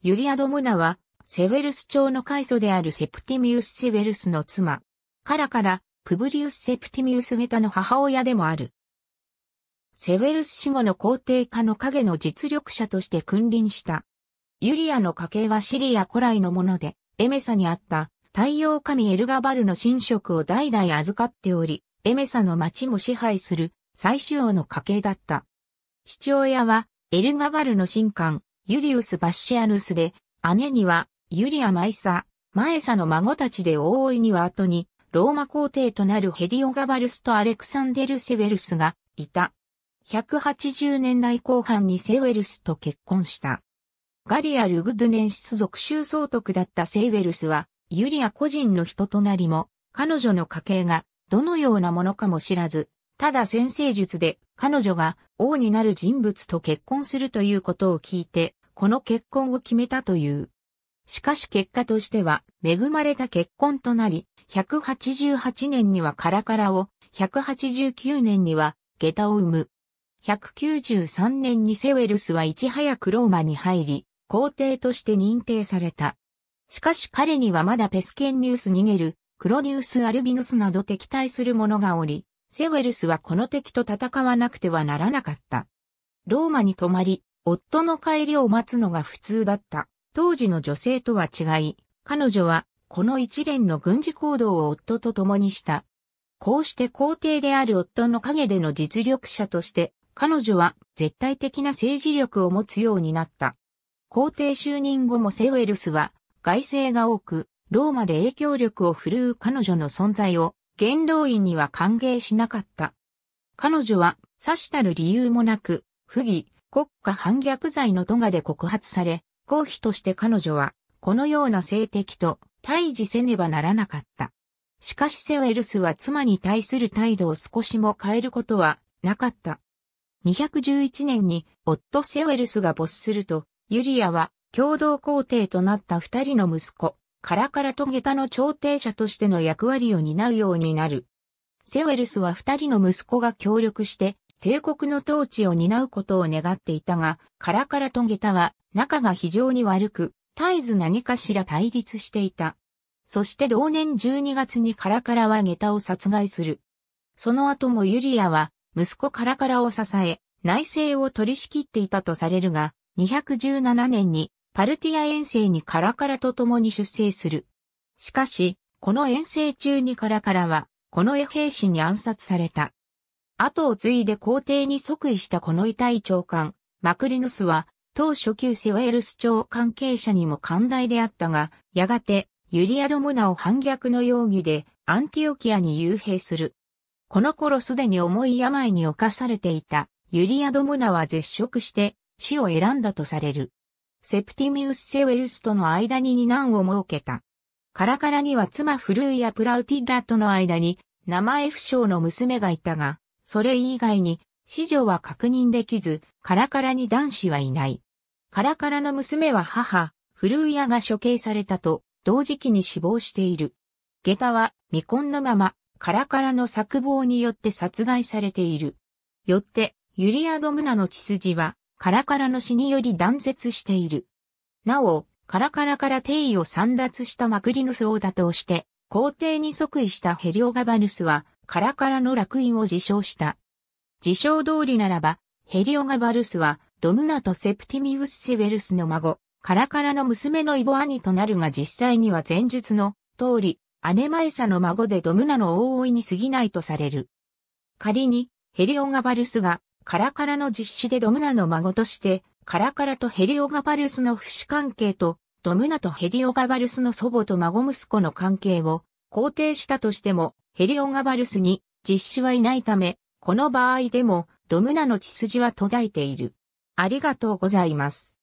ユリアドムナは、セウェルス朝の開祖であるセプティミウス・セウェルスの妻、カラカラ、プブリウス・セプティミウス・ゲタの母親でもある。セウェルス死後の皇帝家の影の実力者として君臨した。ユリアの家系はシリア古来のもので、エメサにあった太陽神エルガバルの神職を代々預かっており、エメサの町も支配する最主要の家系だった。父親はエルガバルの神官、ユリウス・バッシアヌスで、姉には、ユリア・マイサ、マエサの孫たちで大いには後に、ローマ皇帝となるヘディオガバルスとアレクサンデル・セウェルスがいた。180年代後半にセウェルスと結婚した。ガリア・ルグドゥネン氏属州総督だったセウェルスは、ユリア個人の人となりも、彼女の家系がどのようなものかも知らず、ただ先生術で彼女が王になる人物と結婚するということを聞いて、この結婚を決めたという。しかし結果としては恵まれた結婚となり、188年にはカラカラを、189年には下駄を生む。193年にセウェルスはいち早くローマに入り、皇帝として認定された。しかし彼にはまだペスケンニウス逃げる、クロニウス・アルビヌスなど敵対する者がおり、セウェルスはこの敵と戦わなくてはならなかった。ローマに泊まり、夫の帰りを待つのが普通だった。当時の女性とは違い、彼女はこの一連の軍事行動を夫と共にした。こうして皇帝である夫の陰での実力者として、彼女は絶対的な政治力を持つようになった。皇帝就任後もセウェルスは外政が多く、ローマで影響力を振るう彼女の存在を元老院には歓迎しなかった。彼女は、刺したる理由もなく、不義、国家反逆罪のトガで告発され、公費として彼女は、このような性的と対峙せねばならなかった。しかしセウェルスは妻に対する態度を少しも変えることはなかった。211年に夫セウェルスが没すると、ユリアは共同皇帝となった二人の息子、カラカラとゲタの調停者としての役割を担うようになる。セウェルスは二人の息子が協力して帝国の統治を担うことを願っていたが、カラカラと下駄は仲が非常に悪く、絶えず何かしら対立していた。そして同年12月にカラカラは下駄を殺害する。その後もユリアは息子カラカラを支え、内政を取り仕切っていたとされるが、217年にパルティア遠征にカラカラと共に出征する。しかし、この遠征中にカラカラは、この衛兵士に暗殺された。後を継いで皇帝に即位したこの遺体長官、マクリヌスは、当初級セウェルス朝関係者にも寛大であったが、やがて、ユリアド・ムナを反逆の容疑で、アンティオキアに幽閉する。この頃すでに重い病に侵されていた、ユリアド・ムナは絶食して、死を選んだとされる。セプティミウス・セウェルスとの間に二男を設けた。カラカラには妻フルーやプラウティラとの間に、名前不詳の娘がいたが、それ以外に、子女は確認できず、カラカラに男子はいない。カラカラの娘は母、フルーヤが処刑されたと、同時期に死亡している。下駄は未婚のまま、カラカラの作望によって殺害されている。よって、ユリアドムナの血筋は、カラカラの死により断絶している。なお、カラカラから帝位を散奪したマクリヌスを打として、皇帝に即位したヘリオガバヌスは、カラカラの楽園を自称した。自称通りならば、ヘリオガバルスは、ドムナとセプティミウス・セウェルスの孫、カラカラの娘のイボ兄となるが実際には前述の通り、姉マエサの孫でドムナの大老いに過ぎないとされる。仮に、ヘリオガバルスが、カラカラの実施でドムナの孫として、カラカラとヘリオガバルスの父子関係と、ドムナとヘリオガバルスの祖母と孫息子の関係を肯定したとしても、ヘリオガバルスに実施はいないため、この場合でも、ドムナの血筋は途絶えている。ありがとうございます。